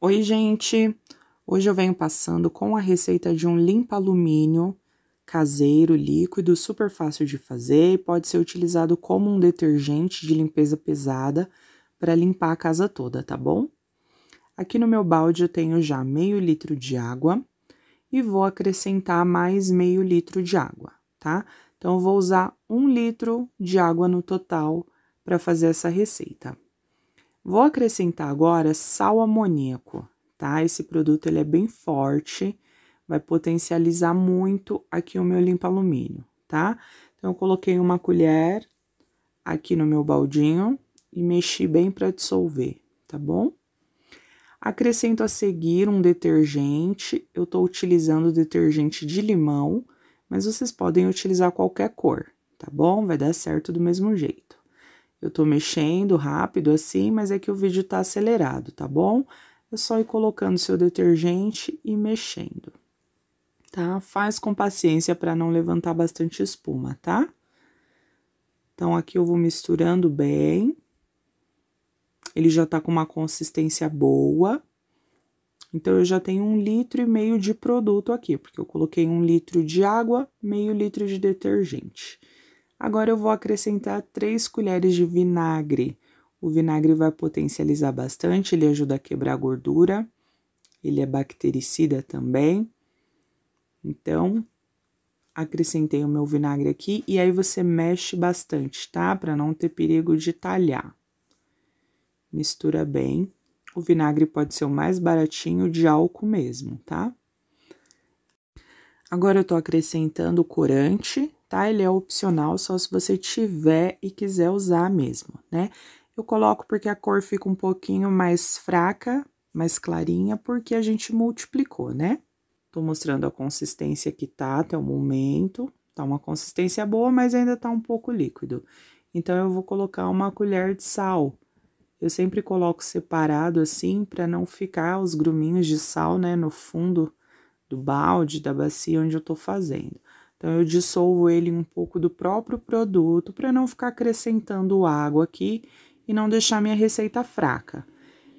Oi, gente! Hoje eu venho passando com a receita de um limpa-alumínio caseiro, líquido, super fácil de fazer e pode ser utilizado como um detergente de limpeza pesada para limpar a casa toda, tá bom? Aqui no meu balde eu tenho já meio litro de água e vou acrescentar mais meio litro de água, tá? Então, eu vou usar um litro de água no total para fazer essa receita. Vou acrescentar agora sal amoníaco, tá? Esse produto ele é bem forte, vai potencializar muito aqui o meu limpa-alumínio, tá? Então, eu coloquei uma colher aqui no meu baldinho e mexi bem para dissolver, tá bom? Acrescento a seguir um detergente, eu estou utilizando detergente de limão, mas vocês podem utilizar qualquer cor, tá bom? Vai dar certo do mesmo jeito. Eu tô mexendo rápido assim, mas é que o vídeo tá acelerado, tá bom? É só ir colocando seu detergente e mexendo, tá? Faz com paciência para não levantar bastante espuma, tá? Então, aqui eu vou misturando bem. Ele já tá com uma consistência boa. Então, eu já tenho um litro e meio de produto aqui, porque eu coloquei um litro de água, meio litro de detergente. Agora eu vou acrescentar 3 colheres de vinagre. O vinagre vai potencializar bastante, ele ajuda a quebrar a gordura. Ele é bactericida também. Então, acrescentei o meu vinagre aqui e aí você mexe bastante, tá? Para não ter perigo de talhar. Mistura bem. O vinagre pode ser o mais baratinho de álcool mesmo, tá? Agora eu tô acrescentando o corante, tá? Ele é opcional só se você tiver e quiser usar mesmo, né? Eu coloco porque a cor fica um pouquinho mais fraca, mais clarinha, porque a gente multiplicou, né? Tô mostrando a consistência que tá até o momento. Tá uma consistência boa, mas ainda tá um pouco líquido. Então, eu vou colocar uma colher de sal. Eu sempre coloco separado assim, para não ficar os gruminhos de sal, né, no fundo do balde, da bacia onde eu tô fazendo. Então, eu dissolvo ele um pouco do próprio produto para não ficar acrescentando água aqui e não deixar minha receita fraca.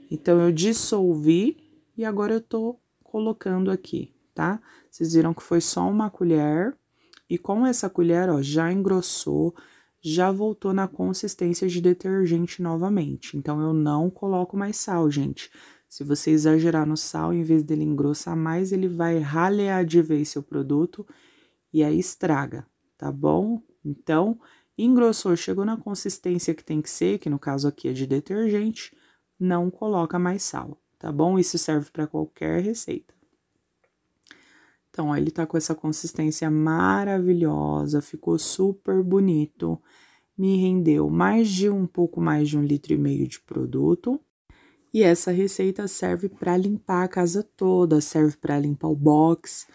Então, eu dissolvi e agora eu tô colocando aqui, tá? Vocês viram que foi só uma colher e com essa colher, ó, já engrossou, já voltou na consistência de detergente novamente. Então, eu não coloco mais sal, gente. Se você exagerar no sal, em vez dele engrossar mais, ele vai ralear de vez seu produto e aí estraga, tá bom? Então, engrossou, chegou na consistência que tem que ser, que no caso aqui é de detergente, não coloca mais sal, tá bom? Isso serve para qualquer receita. Então, ó, ele tá com essa consistência maravilhosa, ficou super bonito. Me rendeu mais de um pouco mais de um litro e meio de produto. E essa receita serve para limpar a casa toda, serve para limpar o box,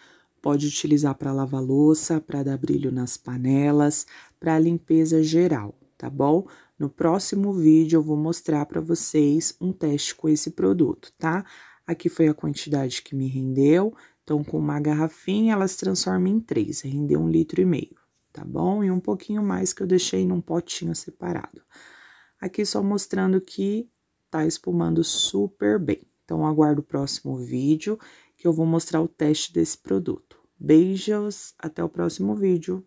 Pode utilizar para lavar louça, para dar brilho nas panelas, para limpeza geral, tá bom? No próximo vídeo eu vou mostrar para vocês um teste com esse produto, tá? Aqui foi a quantidade que me rendeu, então com uma garrafinha elas transformam em três, rendeu um litro e meio, tá bom? E um pouquinho mais que eu deixei num potinho separado. Aqui só mostrando que tá espumando super bem. Então, aguardo o próximo vídeo que eu vou mostrar o teste desse produto. Beijos, até o próximo vídeo.